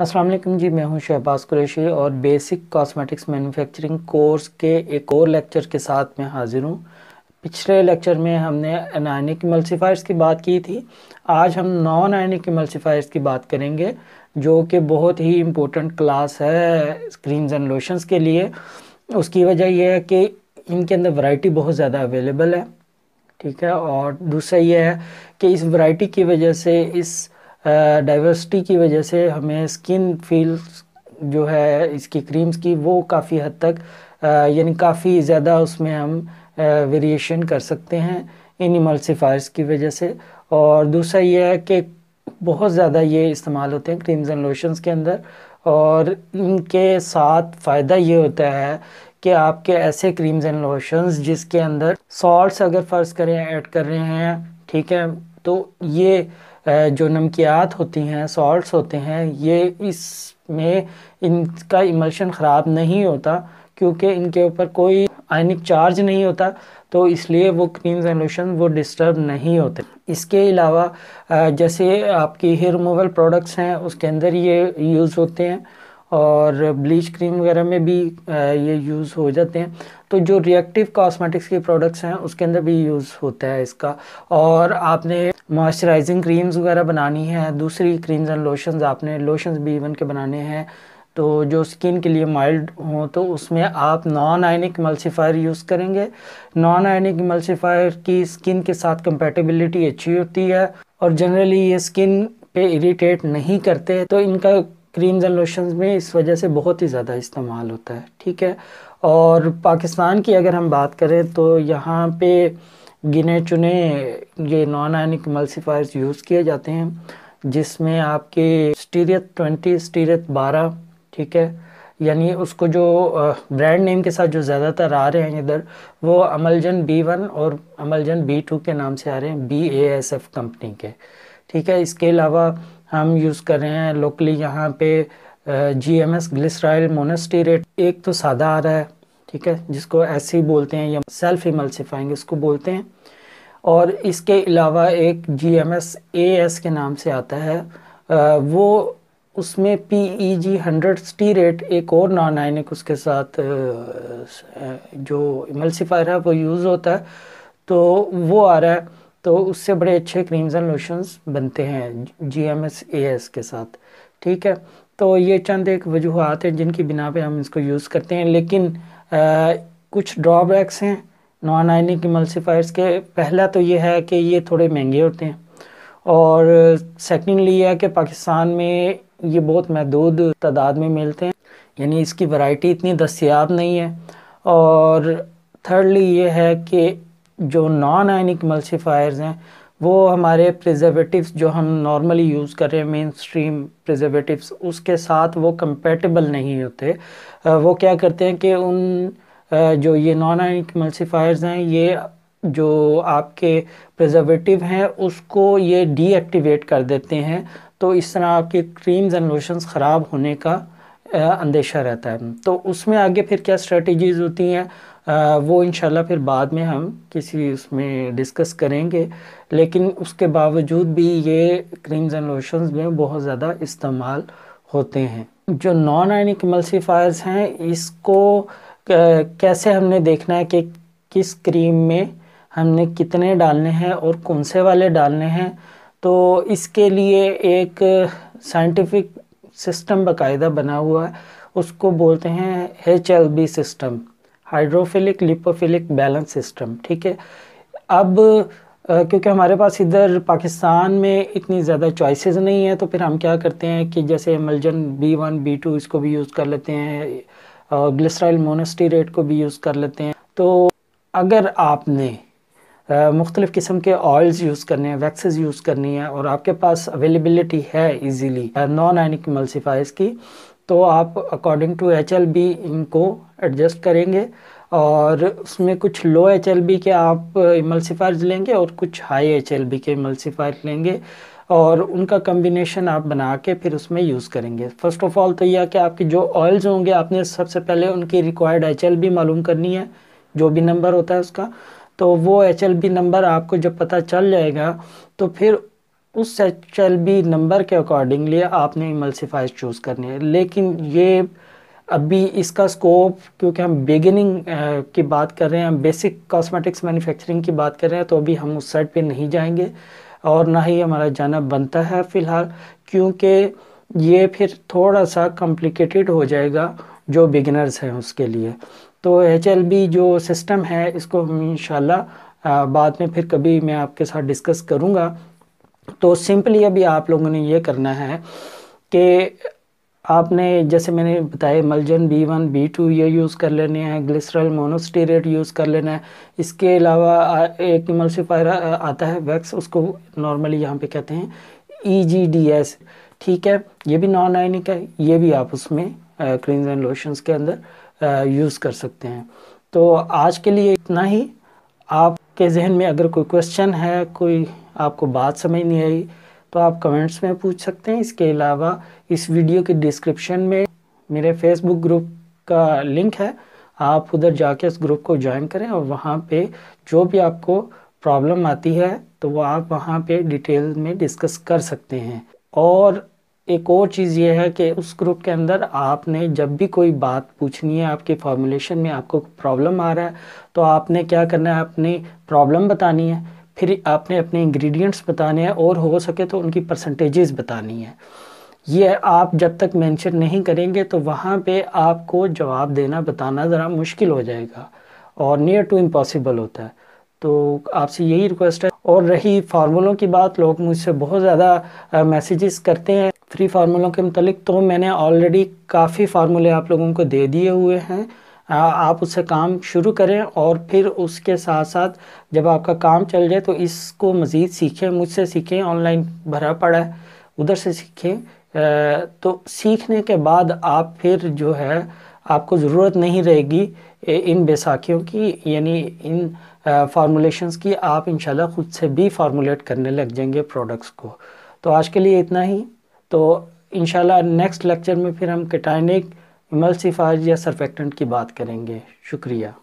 असलम जी मैं हूं शहबाज कुरैशी और बेसिक कॉस्मेटिक्स मैन्युफैक्चरिंग कोर्स के एक और लेक्चर के साथ मैं हाज़िर हूं पिछले लेक्चर में हमने अनायनिक मल्सीफायर्स की बात की थी आज हम नॉन आयनिक मल्सीफायर्स की बात करेंगे जो कि बहुत ही इम्पोर्टेंट क्लास है क्रीम्स एंड लोशंस के लिए उसकी वजह यह है कि इनके अंदर वैरायटी बहुत ज़्यादा अवेलेबल है ठीक है और दूसरा यह है कि इस वैरायटी की वजह से इस डाइवर्सिटी की वजह से हमें स्किन फील जो है इसकी क्रीम्स की वो काफ़ी हद तक यानी काफ़ी ज़्यादा उसमें हम वेरिएशन कर सकते हैं इन इमल्सिफायर्स की वजह से और दूसरा ये है कि बहुत ज़्यादा ये इस्तेमाल होते हैं क्रीम्स एंड लोशंस के अंदर और इनके साथ फ़ायदा ये होता है कि आपके ऐसे क्रीम्स एंड लोशंस जिसके अंदर सॉल्ट्स अगर फ़र्ज़ करें ऐड कर रहे हैं ठीक है तो ये जो नमकियात होती हैं सॉल्ट्स होते हैं ये इसमें इनका इमल्शन ख़राब नहीं होता क्योंकि इनके ऊपर कोई आयनिक चार्ज नहीं होता तो इसलिए वो क्रीम्स एंड लोशन वो डिस्टर्ब नहीं होते इसके अलावा जैसे आपकी हेयर रिमूवल प्रोडक्ट्स हैं उसके अंदर ये यूज़ होते हैं और ब्लीच क्रीम वगैरह में भी ये यूज़ हो जाते हैं तो जो रिएक्टिव कॉस्मेटिक्स के प्रोडक्ट्स हैं उसके अंदर भी यूज़ होता है इसका और आपने मॉइस्चराइजिंग क्रीम्स वगैरह बनानी है दूसरी क्रीम्स एंड लोशंस आपने लोशंस भी इवन के बनाने हैं तो जो स्किन के लिए माइल्ड हो तो उसमें आप नॉन आयनिक मल्सीफायर यूज़ करेंगे नॉन आयनिक मल्सीफायर की स्किन के साथ कंपेटेबिलिटी अच्छी होती है और जनरली ये स्किन पे इरिटेट नहीं करते तो इनका क्रीम्स एंड लोशंस में इस वजह से बहुत ही ज़्यादा इस्तेमाल होता है ठीक है और पाकिस्तान की अगर हम बात करें तो यहाँ पे गिने चुने ये नॉन आयनिक मल्सीफायर्स यूज़ किए जाते हैं जिसमें आपके स्टीरियत ट्वेंटी स्टीरियत बारह ठीक है यानी उसको जो ब्रांड नेम के साथ जो ज़्यादातर आ रहे हैं इधर वो अमलजन बी वन और अमलजन बी टू के नाम से आ रहे हैं B A S F company के ठीक है इसके अलावा हम यूज़ कर रहे हैं लोकली यहाँ पे G M S glyceryl monostearate एक तो सादा आ रहा है ठीक है जिसको ऐसे ही बोलते हैं या सेल्फ इमल्सिफाइंग इसको बोलते हैं और इसके अलावा एक G M S A S के नाम से आता है आ, वो उसमें P E G hundred stearate एक और नॉन आइनिक उसके साथ जो इमल्सिफायर है वो यूज़ होता है तो वो आ रहा है तो उससे बड़े अच्छे क्रीम्स एंड लोशंस बनते हैं G M S A S के साथ ठीक है तो ये चंद एक वजूहत हैं जिनकी बिना पे हम इसको यूज़ करते हैं लेकिन आ, कुछ ड्रॉबैक्स हैं नॉन आइनिक मल्सीफायर्स के पहला तो ये है कि ये थोड़े महंगे होते हैं और सेकेंडली यह है कि पाकिस्तान में ये बहुत महदूद तादाद में मिलते हैं यानी इसकी वैरायटी इतनी दस्याब नहीं है और थर्डली ये है कि जो नॉन आयनिक मल्सीफायर्स हैं वो हमारे प्रिजर्वेटिव्स जो हम नॉर्मली यूज़ कर रहे हैं मेन स्ट्रीम प्रिजर्वेटिव्स उसके साथ वो कंपेटेबल नहीं होते वो क्या करते हैं कि उन जो ये नॉन आयनिक मल्सीफायर्स हैं ये जो आपके प्रिजर्वेटिव हैं उसको ये डीएक्टिवेट कर देते हैं तो इस तरह आपके क्रीम्स एंड लोशंस ख़राब होने का अंदेशा रहता है तो उसमें आगे फिर क्या स्ट्रेटजीज़ होती हैं वो इंशाल्लाह फिर बाद में हम किसी उसमें डिस्कस करेंगे लेकिन उसके बावजूद भी ये क्रीम्स एंड लोशंस में बहुत ज़्यादा इस्तेमाल होते हैं जो नॉन आयनिक मल्सीफायर्स हैं इसको कैसे हमने देखना है कि किस क्रीम में हमने कितने डालने हैं और कौन से वाले डालने हैं तो इसके लिए एक साइंटिफिक सिस्टम बाकायदा बना हुआ है उसको बोलते हैं H system hydrophilic lipophilic balance system ठीक है अब Uh, क्योंकि हमारे पास इधर पाकिस्तान में इतनी ज़्यादा चॉइसेस नहीं है तो फिर हम क्या करते हैं कि जैसे मलजन बी वन बी टू इसको भी यूज़ कर लेते हैं ग्लिसराइल मोनस्टीरेट को भी यूज़ कर लेते हैं तो अगर आपने मुख्तलिफ़ किस्म के ऑयल्स यूज़ करने हैं वैक्सेस यूज़ करनी है और आपके पास अवेलेबिलिटी है इजीली नॉन आइनिक मल्सिफाइज की तो आप अकॉर्डिंग टू एच इनको एडजस्ट करेंगे और उसमें कुछ लो एच के आप इमल्सीफायर्स लेंगे और कुछ हाई एच के इमल्सीफायर लेंगे और उनका कम्बिनेशन आप बना के फिर उसमें यूज़ करेंगे फ़र्स्ट ऑफ़ ऑल तो यह कि आपके जो ऑयल्स होंगे आपने सबसे पहले उनकी रिक्वायर्ड एच बी मालूम करनी है जो भी नंबर होता है उसका तो वो एच नंबर आपको जब पता चल जाएगा तो फिर उस एच एल बी नंबर के अकॉर्डिंगली आपने इमल्सिफाइज चूज़ करनी है लेकिन ये अभी इसका स्कोप क्योंकि हम बिगिनिंग की बात कर रहे हैं हम बेसिक कॉस्मेटिक्स मैन्युफैक्चरिंग की बात कर रहे हैं तो अभी हम उस साइड पे नहीं जाएंगे और ना ही हमारा जाना बनता है फ़िलहाल क्योंकि ये फिर थोड़ा सा कॉम्प्लिकेटेड हो जाएगा जो बिगिनर्स हैं उसके लिए तो एच जो सिस्टम है इसको हम इन बाद में फिर कभी मैं आपके साथ डिस्कस करूँगा तो सिंपली अभी आप लोगों ने ये करना है कि आपने जैसे मैंने बताया मलजन बी वन बी टू ये यूज़ कर लेने हैं ग्लिसरल मोनोस्टेरेट यूज़ कर लेना है इसके अलावा एक इमल्सिफायर आता है वैक्स उसको नॉर्मली यहाँ पे कहते हैं ई जी डी एस ठीक है ये भी नॉन आयनिक है ये भी आप उसमें क्रीम्स एंड लोशंस के अंदर यूज़ कर सकते हैं तो आज के लिए इतना ही आपके जहन में अगर कोई क्वेश्चन है कोई आपको बात समझ नहीं आई तो आप कमेंट्स में पूछ सकते हैं इसके अलावा इस वीडियो के डिस्क्रिप्शन में मेरे फेसबुक ग्रुप का लिंक है आप उधर जाके उस ग्रुप को ज्वाइन करें और वहाँ पे जो भी आपको प्रॉब्लम आती है तो वो आप वहाँ पे डिटेल में डिस्कस कर सकते हैं और एक और चीज़ ये है कि उस ग्रुप के अंदर आपने जब भी कोई बात पूछनी है आपके फॉर्मुलेशन में आपको प्रॉब्लम आ रहा है तो आपने क्या करना है अपनी प्रॉब्लम बतानी है फिर आपने अपने इंग्रेडिएंट्स बताने हैं और हो सके तो उनकी परसेंटेजेस बतानी है ये आप जब तक मेंशन नहीं करेंगे तो वहाँ पे आपको जवाब देना बताना ज़रा मुश्किल हो जाएगा और नियर टू इम्पॉसिबल होता है तो आपसे यही रिक्वेस्ट है और रही फार्मूलों की बात लोग मुझसे बहुत ज़्यादा मैसेजेस करते हैं फ्री फार्मूलों के मतलब तो मैंने ऑलरेडी काफ़ी फार्मूले आप लोगों को दे दिए हुए हैं आप उससे काम शुरू करें और फिर उसके साथ साथ जब आपका काम चल जाए तो इसको मज़ीद सीखें मुझसे सीखें ऑनलाइन भरा पड़ा है उधर से सीखें तो सीखने के बाद आप फिर जो है आपको ज़रूरत नहीं रहेगी इन बैसाखियों की यानी इन फार्मूलेशंस की आप इंशाल्लाह ख़ुद से भी फार्मूलेट करने लग जाएंगे प्रोडक्ट्स को तो आज के लिए इतना ही तो इनशाला नेक्स्ट लेक्चर में फिर हम कैटाइनिक एमल्सीफायर या सरफेक्टेंट की बात करेंगे शुक्रिया